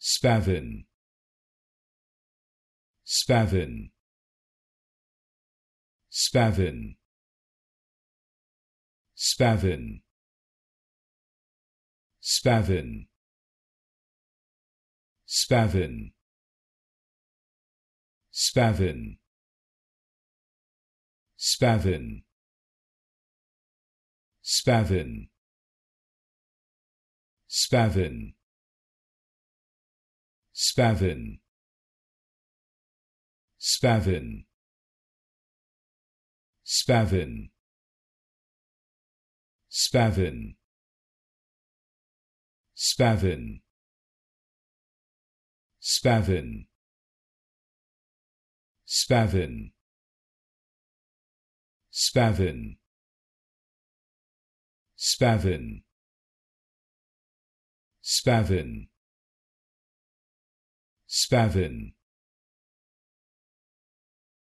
Spavin Spavin Spavin Spavin Spavin Spavin Spavin Spavin Spavin Spavin Spavin Spavin Spavin Spavin Spavin Spavin Spavin Spavin Spavin Spavin Spavin